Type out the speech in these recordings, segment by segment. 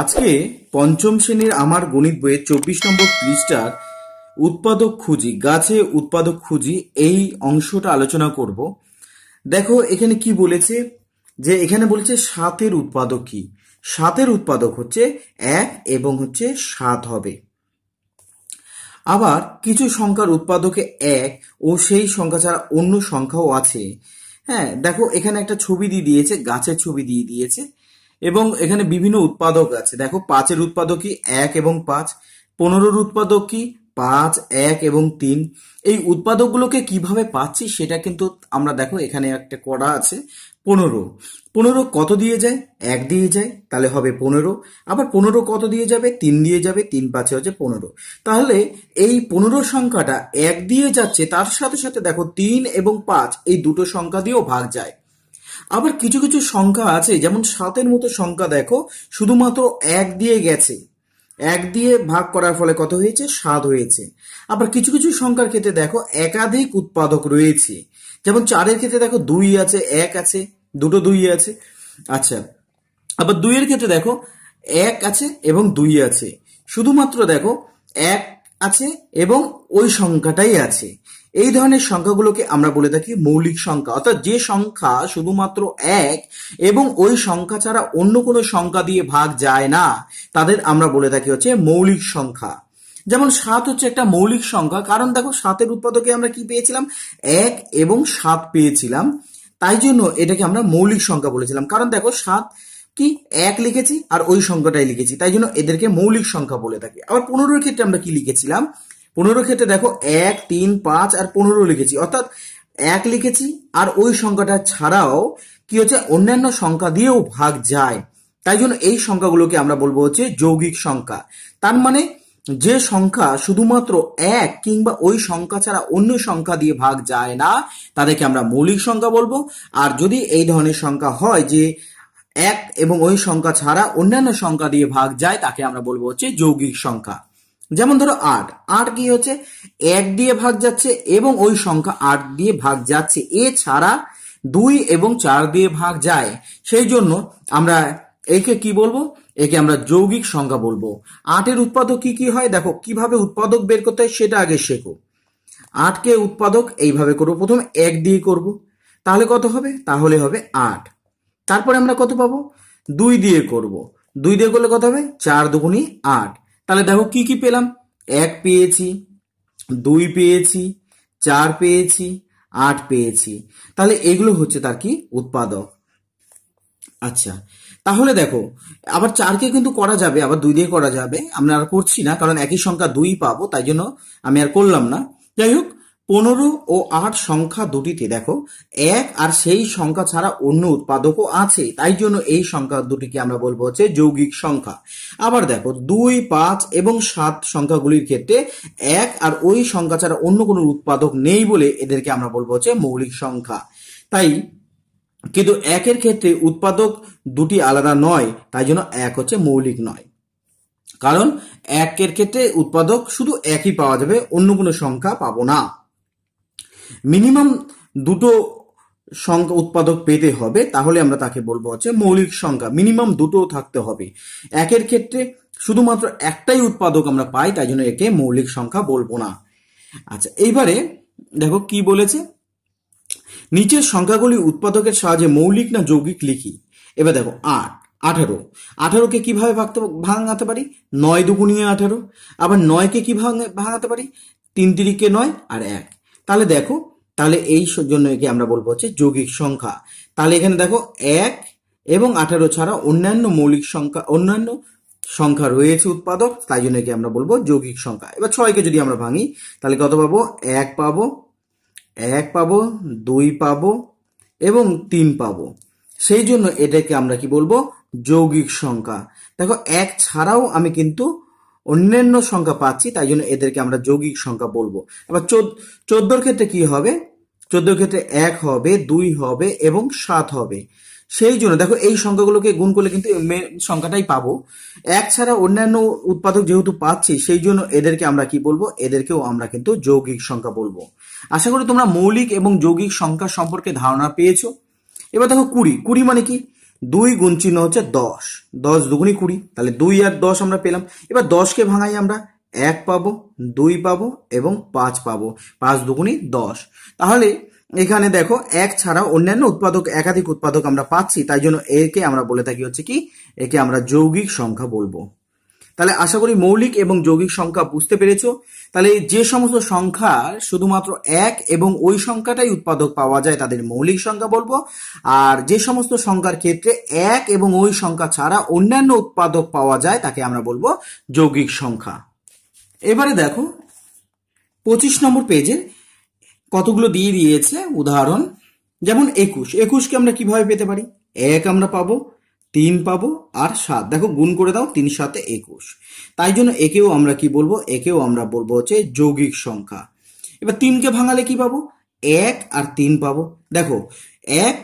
আজকে পঞ্চম শ্রেণীর আমার গণিত বইয়ে চব্বিশ নম্বর পৃষ্ঠার উৎপাদক খুঁজি গাছে উৎপাদক খুঁজি এই অংশটা আলোচনা করব দেখো এখানে কি বলেছে যে এখানে বলেছে সাতের উৎপাদক কি সাতের উৎপাদক হচ্ছে এক এবং হচ্ছে সাত হবে আবার কিছু সংখ্যার উৎপাদকে এক ও সেই সংখ্যা ছাড়া অন্য সংখ্যাও আছে হ্যাঁ দেখো এখানে একটা ছবি দিয়ে দিয়েছে গাছের ছবি দিয়ে দিয়েছে এবং এখানে বিভিন্ন উৎপাদক আছে দেখো পাঁচের উৎপাদক কি এক এবং পাঁচ পনেরোর উৎপাদক কি পাঁচ এক এবং তিন এই উৎপাদকগুলোকে কিভাবে পাচ্ছি সেটা কিন্তু আমরা দেখো এখানে একটা করা আছে পনেরো পনেরো কত দিয়ে যায় এক দিয়ে যায় তাহলে হবে পনেরো আবার পনেরো কত দিয়ে যাবে তিন দিয়ে যাবে তিন পাঁচে হচ্ছে পনেরো তাহলে এই পনেরো সংখ্যাটা এক দিয়ে যাচ্ছে তার সাথে সাথে দেখো তিন এবং পাঁচ এই দুটো সংখ্যা দিয়েও ভাগ যায় আবার কিছু কিছু সংখ্যা আছে যেমন সাতের মতো সংখ্যা দেখো শুধুমাত্র এক দিয়ে গেছে এক দিয়ে ভাগ করার ফলে কত হয়েছে সাত হয়েছে আবার কিছু কিছু সংখ্যার ক্ষেত্রে দেখো একাধিক উৎপাদক রয়েছে যেমন চারের ক্ষেত্রে দেখো দুই আছে এক আছে দুটো দুই আছে আচ্ছা আবার দুইয়ের ক্ষেত্রে দেখো এক আছে এবং দুই আছে শুধুমাত্র দেখো এক আছে এবং ওই সংখ্যাটাই আছে এই ধরনের সংখ্যাগুলোকে আমরা বলে থাকি মৌলিক সংখ্যা অর্থাৎ যে সংখ্যা শুধুমাত্র এক এবং ওই সংখ্যা ছাড়া অন্য কোনো সংখ্যা দিয়ে ভাগ যায় না তাদের আমরা বলে থাকি হচ্ছে মৌলিক সংখ্যা যেমন সাত হচ্ছে একটা মৌলিক সংখ্যা কারণ দেখো সাতের উৎপাদকে আমরা কি পেয়েছিলাম এক এবং সাত পেয়েছিলাম তাই জন্য এটাকে আমরা মৌলিক সংখ্যা বলেছিলাম কারণ দেখো সাত কি এক লিখেছি আর ওই সংখ্যাটাই লিখেছি তাই জন্য এদেরকে মৌলিক সংখ্যা বলে থাকি আবার পনেরোর ক্ষেত্রে আমরা কি লিখেছিলাম পনেরো ক্ষেত্রে দেখো এক তিন পাঁচ আর পনেরো লিখেছি অর্থাৎ এক লিখেছি আর ওই সংখ্যাটা ছাড়াও কি হচ্ছে অন্যান্য সংখ্যা দিয়েও ভাগ যায় তাই জন্য এই সংখ্যাগুলোকে আমরা বলবো হচ্ছে যৌগিক সংখ্যা তার মানে যে সংখ্যা শুধুমাত্র এক কিংবা ওই সংখ্যা ছাড়া অন্য সংখ্যা দিয়ে ভাগ যায় না তাদেরকে আমরা মৌলিক সংখ্যা বলবো আর যদি এই ধরনের সংখ্যা হয় যে এক এবং ওই সংখ্যা ছাড়া অন্যান্য সংখ্যা দিয়ে ভাগ যায় তাকে আমরা বলবো হচ্ছে যৌগিক সংখ্যা যেমন ধরো আট আট কি হচ্ছে এক দিয়ে ভাগ যাচ্ছে এবং ওই সংখ্যা আট দিয়ে ভাগ যাচ্ছে এছাড়া দুই এবং চার দিয়ে ভাগ যায় সেই জন্য আমরা একে কি বলবো একে আমরা যৌগিক সংখ্যা বলবো আটের উৎপাদক কি কি হয় দেখো কিভাবে উৎপাদক বের করতে হয় সেটা আগে শেখো আটকে উৎপাদক এইভাবে করবো প্রথম এক দিয়ে করব তাহলে কত হবে তাহলে হবে আট তারপরে আমরা কত পাবো দুই দিয়ে করব দুই দিয়ে করলে কত হবে চার দুগুণি আট তাহলে দেখো কি কি পেলাম এক পেয়েছি দুই পেয়েছি চার পেয়েছি আট পেয়েছি তাহলে এগুলো হচ্ছে তার কি উৎপাদক আচ্ছা তাহলে দেখো আবার চারকে কিন্তু করা যাবে আবার দুই দিয়ে করা যাবে আমরা আর করছি না কারণ একই সংখ্যা দুই পাবো তাই জন্য আমি আর করলাম না যাই হোক পনেরো ও আট সংখ্যা দুটিতে দেখো এক আর সেই সংখ্যা ছাড়া অন্য উৎপাদকও আছে তাই জন্য এই সংখ্যা দুটিকে আমরা বলবো হচ্ছে যৌগিক সংখ্যা আবার দেখো দুই পাঁচ এবং সাত সংখ্যাগুলির ক্ষেত্রে এক আর ওই সংখ্যা ছাড়া অন্য কোনো উৎপাদক নেই বলে এদেরকে আমরা বলবো হচ্ছে মৌলিক সংখ্যা তাই কিন্তু একের ক্ষেত্রে উৎপাদক দুটি আলাদা নয় তাই জন্য এক হচ্ছে মৌলিক নয় কারণ একের ক্ষেত্রে উৎপাদক শুধু একই পাওয়া যাবে অন্য কোনো সংখ্যা পাবো না মিনিমাম দুটো সংখ্যা উৎপাদক পেতে হবে তাহলে আমরা তাকে বলবো হচ্ছে মৌলিক সংখ্যা মিনিমাম দুটো থাকতে হবে একের ক্ষেত্রে শুধুমাত্র একটাই উৎপাদক আমরা পাই তাই জন্য একে মৌলিক সংখ্যা বলবো না আচ্ছা এইবারে দেখো কি বলেছে নিচের সংখ্যাগুলি উৎপাদকের সাহায্যে মৌলিক না যৌগিক লিখি এবার দেখো আট আঠারো আঠারোকে কিভাবে ভাগতে ভাঙাতে পারি নয় দুগুণিয়ে আঠারো আবার নয়কে কি ভাঙাতে পারি তিন তিরিকে নয় আর এক তাহলে দেখো তাহলে এই জন্য একে আমরা বলবো হচ্ছে যৌগিক সংখ্যা তাহলে এখানে দেখো এক এবং আঠারো ছাড়া অন্যান্য মৌলিক সংখ্যা অন্যান্য সংখ্যা রয়েছে উৎপাদক তাই জন্য একে আমরা বলবো যৌগিক সংখ্যা এবার ছয়কে যদি আমরা ভাঙি তাহলে কত পাবো এক পাবো এক পাবো দুই পাবো এবং তিন পাবো সেই জন্য এটাকে আমরা কি বলবো যৌগিক সংখ্যা দেখো এক ছাড়াও আমি কিন্তু অন্যান্য সংখ্যা পাচ্ছি তাই জন্য এদেরকে আমরা যৌগিক সংখ্যা বলবো এবার চোদ্দোর ক্ষেত্রে কি হবে চোদ্দোর ক্ষেত্রে এক হবে দুই হবে এবং সাত হবে সেই জন্য দেখো এই সংখ্যাগুলোকে গুণ করলে কিন্তু সংখ্যাটাই পাবো এক ছাড়া অন্যান্য উৎপাদক যেহেতু পাচ্ছি সেই জন্য এদেরকে আমরা কি বলবো এদেরকেও আমরা কিন্তু যৌগিক সংখ্যা বলবো আশা করি তোমরা মৌলিক এবং যৌগিক সংখ্যা সম্পর্কে ধারণা পেয়েছ এবার দেখো কুড়ি কুড়ি মানে কি দুই গুণ চিহ্ন হচ্ছে দশ দশ দুগুণি কুড়ি তাহলে দুই আর দশ আমরা পেলাম এবার দশকে ভাঙাই আমরা এক পাবো দুই পাবো এবং পাঁচ পাবো পাঁচ দুগুণি দশ তাহলে এখানে দেখো এক ছাড়া অন্যান্য উৎপাদক একাধিক উৎপাদক আমরা পাচ্ছি তাই জন্য একে আমরা বলে থাকি হচ্ছে কি একে আমরা যৌগিক সংখ্যা বলবো তাহলে আশা করি মৌলিক এবং যৌগিক সংখ্যা বুঝতে পেরেছ তাহলে যে সমস্ত সংখ্যা শুধুমাত্র এক এবং ওই সংখ্যাটাই উৎপাদক পাওয়া যায় তাদের মৌলিক সংখ্যা বলবো আর যে সমস্ত সংখ্যার ক্ষেত্রে এক এবং ওই সংখ্যা ছাড়া অন্যান্য উৎপাদক পাওয়া যায় তাকে আমরা বলবো যৌগিক সংখ্যা এবারে দেখো পঁচিশ নম্বর পেজে কতগুলো দিয়ে দিয়েছে উদাহরণ যেমন একুশ একুশকে আমরা কিভাবে পেতে পারি এক আমরা পাবো তিন পাবো আর সাত দেখো গুণ করে দাও তিন সাথে একুশ তাই জন্য একেও আমরা কি বলবো একেও আমরা বলবো হচ্ছে যৌগিক সংখ্যা এবার তিনকে ভাঙালে কি পাবো এক আর তিন পাবো দেখো এক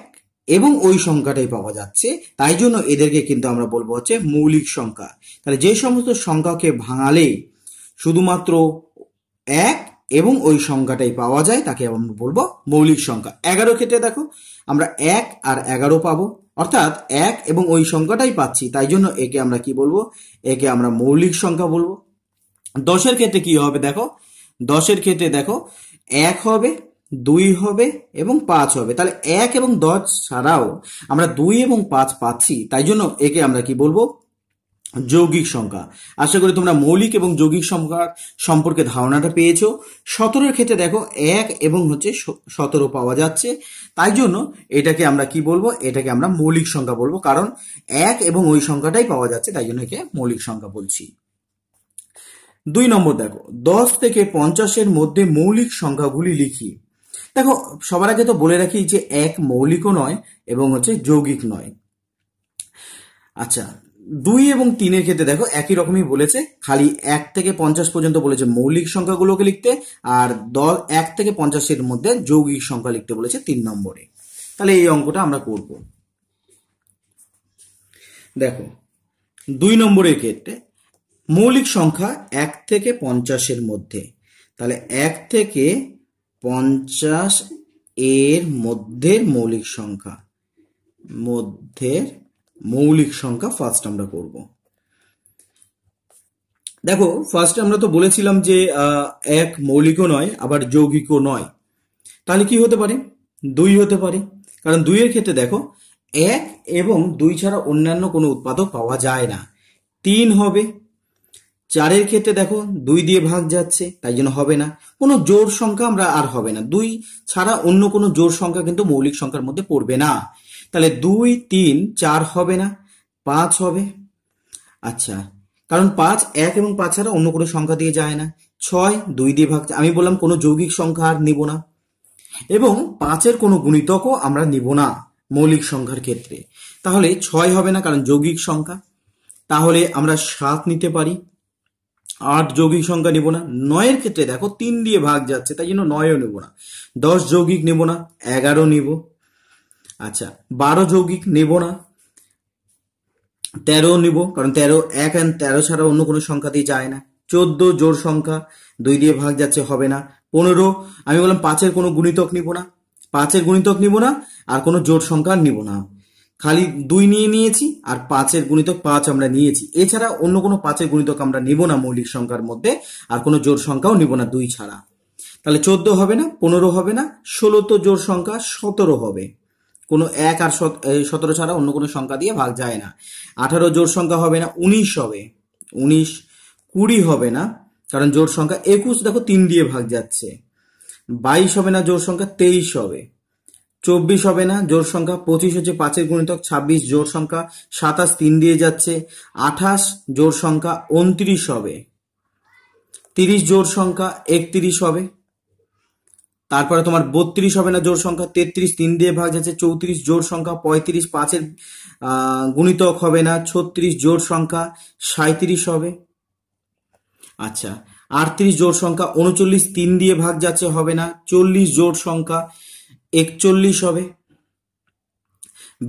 এবং ওই সংখ্যাটাই পাওয়া যাচ্ছে তাই জন্য এদেরকে কিন্তু আমরা বলবো হচ্ছে মৌলিক সংখ্যা তাহলে যে সমস্ত সংখ্যাকে ভাঙালে শুধুমাত্র এক এবং ওই সংখ্যাটাই পাওয়া যায় তাকে আমরা বলবো মৌলিক সংখ্যা এগারো ক্ষেত্রে দেখো আমরা এক আর এগারো পাবো অর্থাৎ এক এবং ওই সংখ্যাটাই পাচ্ছি তাই জন্য একে আমরা কি বলবো একে আমরা মৌলিক সংখ্যা বলবো দশের ক্ষেত্রে কি হবে দেখো দশের ক্ষেত্রে দেখো এক হবে দুই হবে এবং পাঁচ হবে তাহলে এক এবং দশ ছাড়াও আমরা দুই এবং পাঁচ পাচ্ছি তাই জন্য একে আমরা কি বলবো যৌগিক সংখ্যা আশা করি তোমরা মৌলিক এবং যৌগিক সংখ্যা সম্পর্কে ধারণাটা পেয়েছো সতেরোর ক্ষেত্রে দেখো এক এবং হচ্ছে সতেরো পাওয়া যাচ্ছে তাই জন্য এটাকে আমরা কি বলবো এটাকে আমরা মৌলিক সংখ্যা বলবো কারণ এক এবং ওই সংখ্যাটাই পাওয়া যাচ্ছে তাই জন্য একে মৌলিক সংখ্যা বলছি দুই নম্বর দেখো দশ থেকে পঞ্চাশের মধ্যে মৌলিক সংখ্যাগুলি লিখি দেখো সবার আগে তো বলে রাখি যে এক মৌলিকও নয় এবং হচ্ছে যৌগিক নয় আচ্ছা দুই এবং তিনের ক্ষেত্রে দেখো একই রকমই বলেছে খালি এক থেকে পঞ্চাশ পর্যন্ত বলেছে মৌলিক সংখ্যাগুলোকে লিখতে আর দল এক থেকে পঞ্চাশের মধ্যে যৌগিক সংখ্যা লিখতে বলেছে তিন নম্বরে তাহলে এই অঙ্কটা আমরা করব দেখো দুই নম্বরের ক্ষেত্রে মৌলিক সংখ্যা এক থেকে পঞ্চাশের মধ্যে তাহলে এক থেকে পঞ্চাশ এর মধ্যের মৌলিক সংখ্যা মধ্যের মৌলিক সংখ্যা ফার্স্ট আমরা করব দেখো ফার্স্ট আমরা তো বলেছিলাম যে এক মৌলিকও নয় আবার যৌগিকও নয় তাহলে কি হতে পারে দুই হতে পারে কারণ দুইয়ের ক্ষেত্রে দেখো এক এবং দুই ছাড়া অন্যান্য কোনো উৎপাদক পাওয়া যায় না তিন হবে চারের ক্ষেত্রে দেখো দুই দিয়ে ভাগ যাচ্ছে তাই জন্য হবে না কোনো জোর সংখ্যা আমরা আর হবে না দুই ছাড়া অন্য কোনো জোর সংখ্যা কিন্তু মৌলিক সংখ্যার মধ্যে পড়বে না তাহলে দুই তিন চার হবে না পাঁচ হবে আচ্ছা কারণ পাঁচ এক এবং পাঁচ ছাড়া অন্য কোনো সংখ্যা দিয়ে যায় না ছয় দুই দিয়ে ভাগ আমি বললাম কোনো যৌগিক সংখ্যা আর নিব না এবং পাঁচের কোনো গুণিতকও আমরা নিব না মৌলিক সংখ্যার ক্ষেত্রে তাহলে ছয় হবে না কারণ যৌগিক সংখ্যা তাহলে আমরা সাত নিতে পারি আট যৌগিক সংখ্যা নিব না নয়ের ক্ষেত্রে দেখো তিন দিয়ে ভাগ যাচ্ছে তাই জন্য নয়ও নেব না দশ যৌগিক নেব না এগারো নিব আচ্ছা বারো যৌগিক নেব না তেরো নিব কারণ তেরো এক অ্যান্ড তেরো ছাড়া অন্য কোনো সংখ্যা দিয়ে যায় না চোদ্দ জোর সংখ্যা দুই দিয়ে ভাগ যাচ্ছে হবে না পনেরো আমি বললাম পাঁচের কোনো গুণিতক নিব না পাঁচের গুণিতক নিব না আর কোনো জোর সংখ্যা নিব না খালি দুই নিয়ে নিয়েছি আর পাঁচের গুণিতক পাঁচ আমরা নিয়েছি এছাড়া অন্য কোনো পাঁচের গুণিতক আমরা নিব না মৌলিক সংখ্যার মধ্যে আর কোনো জোর সংখ্যাও নিব না দুই ছাড়া তাহলে চোদ্দ হবে না পনেরো হবে না ষোলো তো জোর সংখ্যা সতেরো হবে কোনো এক আর সতেরো ছাড়া অন্য কোনো সংখ্যা দিয়ে ভাগ যায় না আঠারো জোর সংখ্যা হবে না উনিশ হবে উনিশ কুড়ি হবে না কারণ জোর সংখ্যা একুশ দেখো তিন দিয়ে ভাগ যাচ্ছে বাইশ হবে না জোর সংখ্যা তেইশ হবে চব্বিশ হবে না জোর সংখ্যা পঁচিশ হচ্ছে পাঁচের গুণিতক ছাব্বিশ জোর সংখ্যা সাতাশ তিন দিয়ে যাচ্ছে আঠাশ জোর সংখ্যা উনত্রিশ হবে তিরিশ জোর সংখ্যা একত্রিশ হবে তারপরে তোমার বত্রিশ হবে না জোর সংখ্যা তেত্রিশ তিন দিয়ে ভাগ যাচ্ছে চৌত্রিশ জোর সংখ্যা পঁয়ত্রিশ পাঁচের গুণিতক হবে না ছত্রিশ জোর সংখ্যা সাঁত্রিশ হবে আচ্ছা আটত্রিশ জোর সংখ্যা উনচল্লিশ তিন দিয়ে ভাগ যাচ্ছে হবে না চল্লিশ জোর সংখ্যা একচল্লিশ হবে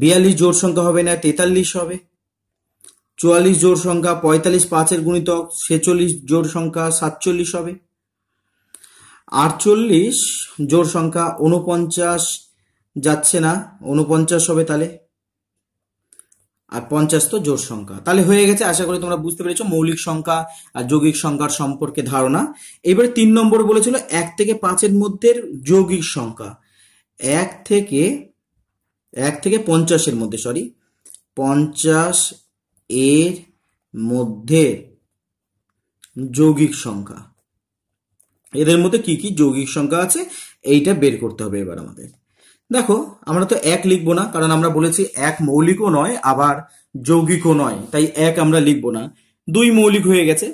বিয়াল্লিশ জোর সংখ্যা হবে না তেতাল্লিশ হবে চুয়াল্লিশ জোর সংখ্যা পঁয়তাল্লিশ পাঁচের গুণিতক ছেচল্লিশ জোর সংখ্যা সাতচল্লিশ হবে আটচল্লিশ জোর সংখ্যা উনপঞ্চাশ যাচ্ছে না উনপঞ্চাশ হবে তাহলে আর পঞ্চাশ তো জোর সংখ্যা তাহলে হয়ে গেছে আশা করি তোমরা বুঝতে পেরেছো মৌলিক সংখ্যা আর যৌগিক সংখ্যার সম্পর্কে ধারণা এবারে তিন নম্বর বলেছিল এক থেকে পাঁচের মধ্যে যৌগিক সংখ্যা এক থেকে এক থেকে পঞ্চাশের মধ্যে সরি পঞ্চাশ এর মধ্যে যৌগিক সংখ্যা এদের মধ্যে কি কি যৌগিক সংখ্যা আছে এইটা বের করতে হবে এবার আমাদের দেখো আমরা তো এক লিখবো না কারণ আমরা বলেছি এক মৌলিকও নয় আবার যৌগিকও নয় তাই এক আমরা লিখবো না দুই মৌলিক হয়ে গেছে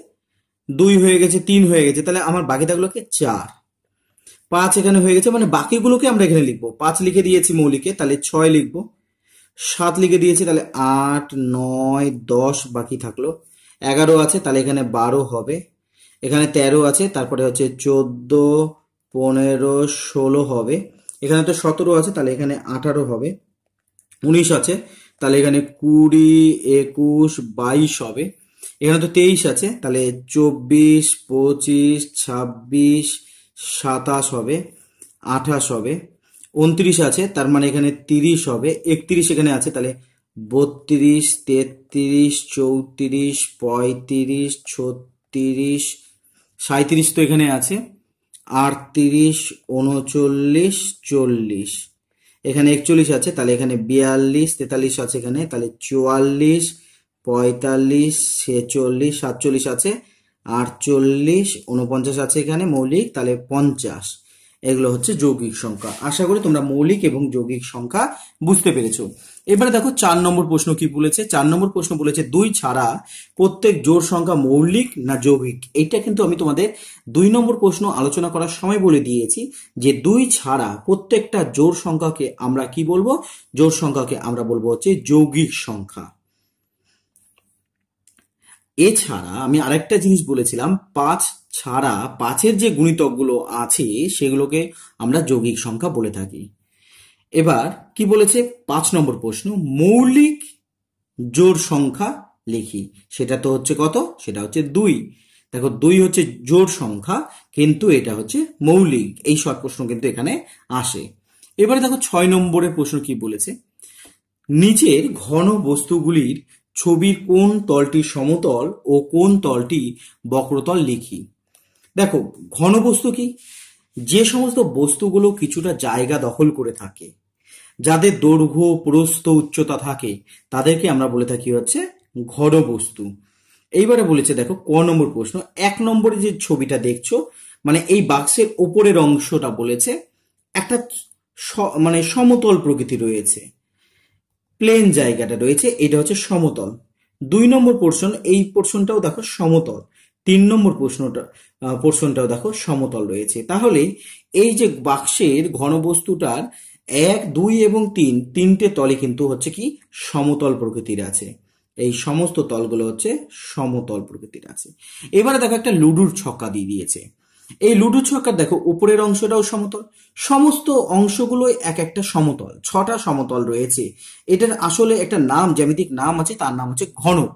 দুই হয়ে গেছে তিন হয়ে গেছে তাহলে আমার বাকি থাকলোকে চার পাঁচ এখানে হয়ে গেছে মানে বাকিগুলোকে আমরা এখানে লিখবো পাঁচ লিখে দিয়েছি মৌলিকে তাহলে ছয় লিখবো সাত লিখে দিয়েছি তাহলে আট নয় দশ বাকি থাকলো এগারো আছে তাহলে এখানে বারো হবে এখানে তেরো আছে তারপরে হচ্ছে চোদ্দ পনেরো ষোলো হবে এখানে তো সতেরো আছে তাহলে এখানে আঠারো হবে উনিশ আছে তাহলে এখানে কুড়ি একুশ বাইশ হবে এখানে তো তেইশ আছে তাহলে চব্বিশ পঁচিশ ছাব্বিশ সাতাশ হবে আঠাশ হবে উনত্রিশ আছে তার মানে এখানে তিরিশ হবে একত্রিশ এখানে আছে তাহলে বত্রিশ তেত্রিশ চৌত্রিশ পঁয়ত্রিশ ছত্রিশ সাঁত্রিশ তো এখানে আছে আটত্রিশ উনচল্লিশ চল্লিশ এখানে একচল্লিশ আছে তাহলে এখানে বিয়াল্লিশ তেতাল্লিশ আছে এখানে তাহলে চুয়াল্লিশ পঁয়তাল্লিশ ছেচল্লিশ সাতচল্লিশ আছে আটচল্লিশ উনপঞ্চাশ আছে এখানে মৌলিক তাহলে পঞ্চাশ এগুলো হচ্ছে যৌগিক সংখ্যা আশা করি তোমরা মৌলিক এবং যৌগিক সংখ্যা বুঝতে পেরেছো এবারে দেখো চার নম্বর প্রশ্ন কি বলেছে চার নম্বর প্রশ্ন বলেছে দুই ছাড়া প্রত্যেক জোড় সংখ্যা মৌলিক না যৌগিক এটা কিন্তু আমি তোমাদের দুই নম্বর প্রশ্ন আলোচনা করার সময় বলে দিয়েছি যে দুই ছাড়া প্রত্যেকটা জোড় সংখ্যাকে আমরা কি বলবো জোড় সংখ্যাকে আমরা বলবো হচ্ছে যৌগিক সংখ্যা এছাড়া আমি আরেকটা জিনিস বলেছিলাম পাঁচ ছাড়া পাঁচের যে গুণিতকগুলো আছে সেগুলোকে আমরা যৌগিক সংখ্যা বলে থাকি এবার কি বলেছে পাঁচ নম্বর প্রশ্ন মৌলিক জোর সংখ্যা লিখি সেটা তো হচ্ছে কত সেটা হচ্ছে দুই দেখো দুই হচ্ছে জোর সংখ্যা কিন্তু এটা হচ্ছে মৌলিক এই সব প্রশ্ন কিন্তু এখানে আসে এবারে দেখো ছয় নম্বরের প্রশ্ন কি বলেছে নিচের ঘন বস্তুগুলির ছবির কোন তলটি সমতল ও কোন তলটি বক্রতল লিখি দেখো ঘনবস্তু কি যে সমস্ত বস্তুগুলো কিছুটা জায়গা দখল করে থাকে যাদের দৈর্ঘ্য প্রস্থ উচ্চতা থাকে তাদেরকে আমরা বলে থাকি হচ্ছে ঘন বস্তু এইবারে বলেছে দেখো ক নম্বর প্রশ্ন এক নম্বরে যে ছবিটা দেখছো মানে এই বাক্সের ওপরের অংশটা বলেছে একটা মানে সমতল প্রকৃতি রয়েছে প্লেন জায়গাটা রয়েছে এটা হচ্ছে সমতল দুই নম্বর পোর্শন এই পোর্শনটাও দেখো সমতল তিন নম্বর প্রশ্নটা পোর্শনটাও দেখো সমতল রয়েছে তাহলে এই যে বাক্সের ঘনবস্তুটার এক দুই এবং তিন তিনটে তলে কিন্তু হচ্ছে কি সমতল প্রকৃতির আছে এই সমস্ত তলগুলো হচ্ছে সমতল প্রকৃতির আছে এবারে দেখো একটা লুডুর ছক্কা দিয়ে দিয়েছে এই লুডু ছক্কার দেখো উপরের অংশটাও সমতল সমস্ত অংশগুলোই এক একটা সমতল ছটা সমতল রয়েছে এটার আসলে একটা নাম জ্যামিতিক নাম আছে তার নাম হচ্ছে ঘনক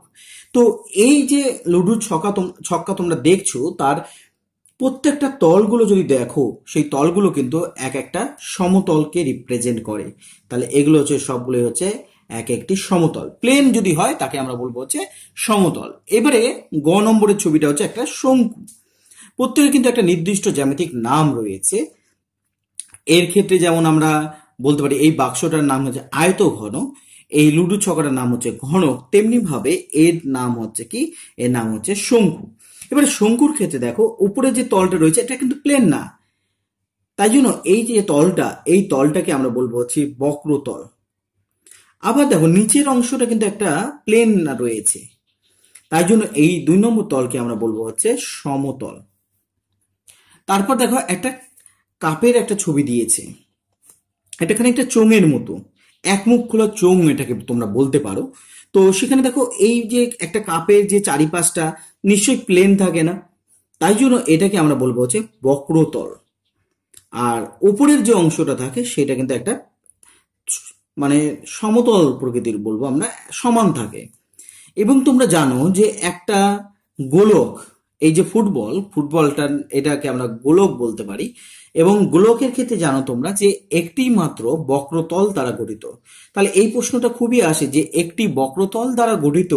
তো এই যে লুডুর ছকা ছক্কা তোমরা দেখছো তার প্রত্যেকটা তলগুলো যদি দেখো সেই তলগুলো কিন্তু এক একটা সমতলকে রিপ্রেজেন্ট করে তাহলে এগুলো হচ্ছে সবগুলোই হচ্ছে এক একটি সমতল প্লেন যদি হয় তাকে আমরা বলবো হচ্ছে সমতল এবারে গ নম্বরের ছবিটা হচ্ছে একটা শঙ্কু প্রত্যেকের কিন্তু একটা নির্দিষ্ট জ্যামিতিক নাম রয়েছে এর ক্ষেত্রে যেমন আমরা বলতে পারি এই বাক্সটার নাম হচ্ছে আয়তঘন এই লুডু ছকাটার নাম হচ্ছে তেমনি তেমনিভাবে এর নাম হচ্ছে কি এর নাম হচ্ছে শঙ্কু এবারে শঙ্কুর ক্ষেত্রে দেখো উপরে যে তলটা রয়েছে এটা কিন্তু প্লেন না তাই জন্য এই যে তলটা এই তলটাকে আমরা বলবো হচ্ছে বক্রতল আবার দেখো নিচের অংশটা কিন্তু একটা প্লেন রয়েছে তাই জন্য এই দুই নম্বর তলকে আমরা বলবো হচ্ছে সমতল তারপর দেখো একটা কাপের একটা ছবি দিয়েছে এটা খানিকটা চোঙের মতো এক মুখ খোলা চোং এটাকে তোমরা বলতে পারো তো সেখানে দেখো এই যে একটা কাপের যে চারিপাশটা নিশ্চয়ই প্লেন থাকে না তাই জন্য এটাকে আমরা বলবো হচ্ছে বক্রতল আর ওপরের যে অংশটা থাকে সেটা কিন্তু একটা মানে সমতল প্রকৃতির বলবো আমরা সমান থাকে এবং তোমরা জানো যে একটা গোলক এই যে ফুটবল ফুটবলটা এটাকে আমরা গোলক বলতে পারি এবং গোলকের ক্ষেত্রে জানো তোমরা যে একটি মাত্র বক্রতল দ্বারা গঠিত তাহলে এই প্রশ্নটা খুবই আসে যে একটি বক্রতল দ্বারা গঠিত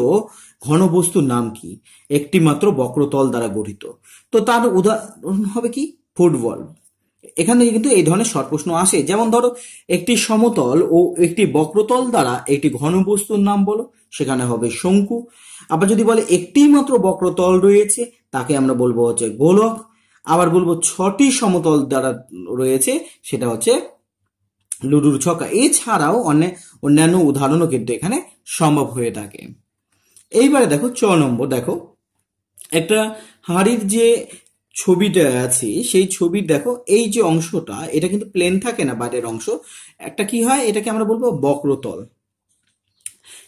ঘনবস্তুর নাম কি একটি মাত্র বক্রতল দ্বারা গঠিত তো তার উদাহরণ হবে কি ফুটবল এখানে কিন্তু এই ধরনের শর্ট প্রশ্ন আসে যেমন ধরো একটি সমতল ও একটি বক্রতল দ্বারা একটি ঘনবস্তুর নাম বলো সেখানে হবে শঙ্কু আবার যদি বলে একটি মাত্র বক্রতল রয়েছে তাকে আমরা বলবো হচ্ছে গোলক আবার বলবো ছটি সমতল দ্বারা রয়েছে সেটা হচ্ছে লুডুর ছকা এছাড়াও অনেক অন্যান্য উদাহরণও কিন্তু এখানে সম্ভব হয়ে থাকে এইবারে দেখো ছ নম্বর দেখো একটা হাড়ির যে ছবিটা আছে সেই ছবির দেখো এই যে অংশটা এটা কিন্তু প্লেন থাকে না বাইরের অংশ একটা কি হয় এটাকে আমরা বলবো বক্রতল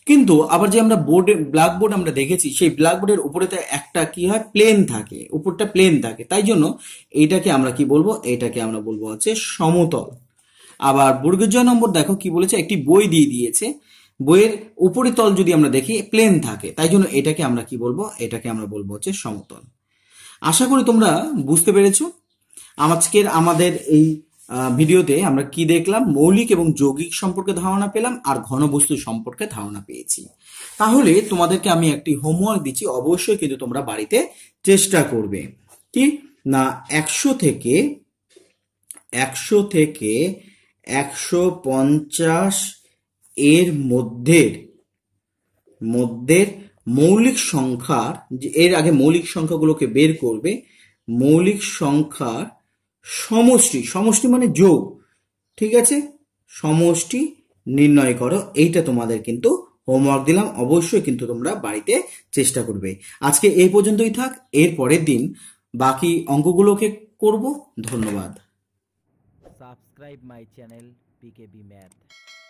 কিন্তু আবার যে আমরা বোর্ডে ব্ল্যাকবোর্ড আমরা দেখেছি সেই ব্ল্যাকবোর্ডের উপরে তো একটা কি হয় প্লেন থাকে উপরটা প্লেন থাকে তাই জন্য এইটাকে আমরা কি বলবো এটাকে আমরা বলবো হচ্ছে সমতল আবার বর্গের জয় নম্বর দেখো কি বলেছে একটি বই দিয়ে দিয়েছে বইয়ের উপরের তল যদি আমরা দেখি প্লেন থাকে তাই জন্য এটাকে আমরা কি বলবো এটাকে আমরা বলবো হচ্ছে সমতল আশা করি তোমরা বুঝতে পেরেছো আজকের আমাদের এই ভিডিওতে আমরা কি দেখলাম মৌলিক এবং যৌগিক সম্পর্কে ধারণা পেলাম আর ঘনবস্তু সম্পর্কে ধারণা পেয়েছি তাহলে তোমাদেরকে আমি একটি হোমওয়ার্ক দিচ্ছি অবশ্যই কিন্তু তোমরা বাড়িতে চেষ্টা করবে কি না একশো থেকে একশো থেকে একশো পঞ্চাশ এর মধ্যের মধ্যের মৌলিক সংখ্যার এর আগে মৌলিক সংখ্যাগুলোকে বের করবে মৌলিক সংখ্যার সমষ্টি সমষ্টি মানে যোগ ঠিক আছে সমষ্টি নির্ণয় করো এইটা তোমাদের কিন্তু হোমওয়ার্ক দিলাম অবশ্যই কিন্তু তোমরা বাড়িতে চেষ্টা করবে আজকে এই পর্যন্তই থাক এর পরের দিন বাকি অঙ্কগুলোকে করব ধন্যবাদ subscribe my channel PKB math